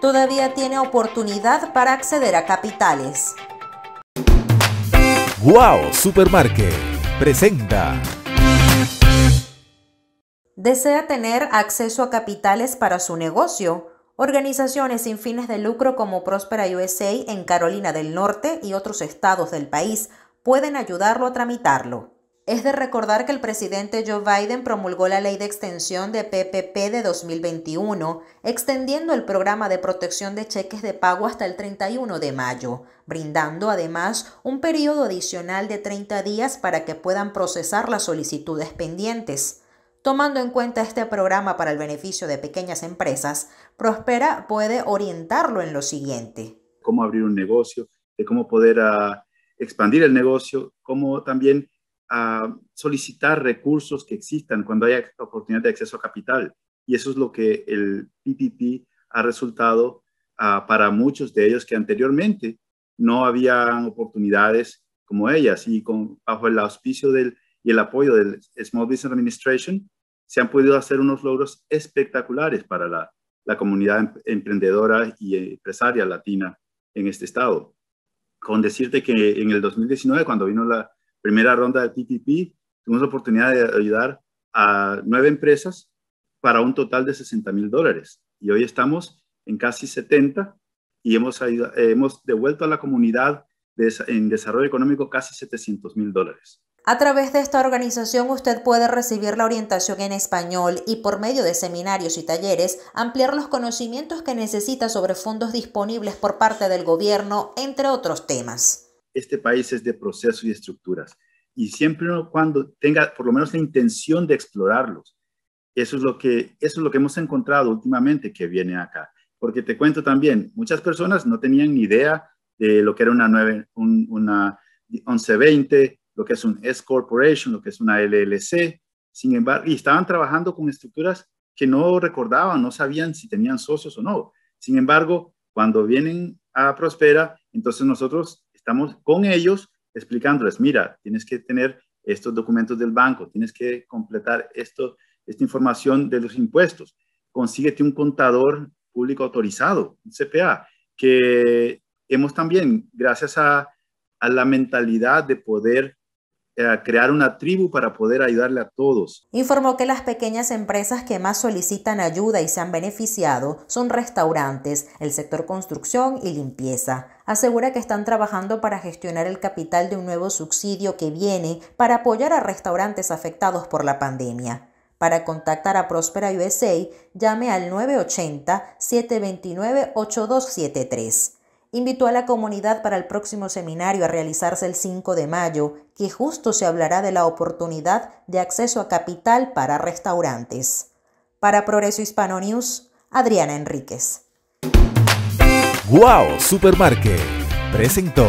todavía tiene oportunidad para acceder a capitales. Wow Supermarket presenta. ¿Desea tener acceso a capitales para su negocio? Organizaciones sin fines de lucro como Prospera USA en Carolina del Norte y otros estados del país pueden ayudarlo a tramitarlo. Es de recordar que el presidente Joe Biden promulgó la ley de extensión de PPP de 2021, extendiendo el programa de protección de cheques de pago hasta el 31 de mayo, brindando además un periodo adicional de 30 días para que puedan procesar las solicitudes pendientes. Tomando en cuenta este programa para el beneficio de pequeñas empresas, Prospera puede orientarlo en lo siguiente. Cómo abrir un negocio, de cómo poder ah, expandir el negocio, cómo también a solicitar recursos que existan cuando haya oportunidad de acceso a capital. Y eso es lo que el PPP ha resultado ah, para muchos de ellos que anteriormente no habían oportunidades como ellas. Y con, bajo el auspicio del, y el apoyo del Small Business Administration, se han podido hacer unos logros espectaculares para la, la comunidad em, emprendedora y empresaria latina en este estado. Con decirte que en el 2019, cuando vino la, primera ronda de TTP, tuvimos la oportunidad de ayudar a nueve empresas para un total de 60 mil dólares. Y hoy estamos en casi 70 y hemos, hemos devuelto a la comunidad en desarrollo económico casi 700 mil dólares. A través de esta organización usted puede recibir la orientación en español y por medio de seminarios y talleres ampliar los conocimientos que necesita sobre fondos disponibles por parte del gobierno, entre otros temas este país es de procesos y estructuras. Y siempre cuando tenga por lo menos la intención de explorarlos, eso es lo que, eso es lo que hemos encontrado últimamente que viene acá. Porque te cuento también, muchas personas no tenían ni idea de lo que era una, 9, una 1120, lo que es un S Corporation, lo que es una LLC, sin embargo, y estaban trabajando con estructuras que no recordaban, no sabían si tenían socios o no. Sin embargo, cuando vienen a Prospera, entonces nosotros estamos con ellos explicándoles, mira, tienes que tener estos documentos del banco, tienes que completar esto, esta información de los impuestos, consíguete un contador público autorizado, un CPA, que hemos también, gracias a, a la mentalidad de poder eh, crear una tribu para poder ayudarle a todos. Informó que las pequeñas empresas que más solicitan ayuda y se han beneficiado son restaurantes, el sector construcción y limpieza. Asegura que están trabajando para gestionar el capital de un nuevo subsidio que viene para apoyar a restaurantes afectados por la pandemia. Para contactar a Próspera USA, llame al 980-729-8273 invitó a la comunidad para el próximo seminario a realizarse el 5 de mayo, que justo se hablará de la oportunidad de acceso a capital para restaurantes. Para Progreso Hispano News, Adriana Enríquez. ¡Wow! Supermarket presentó.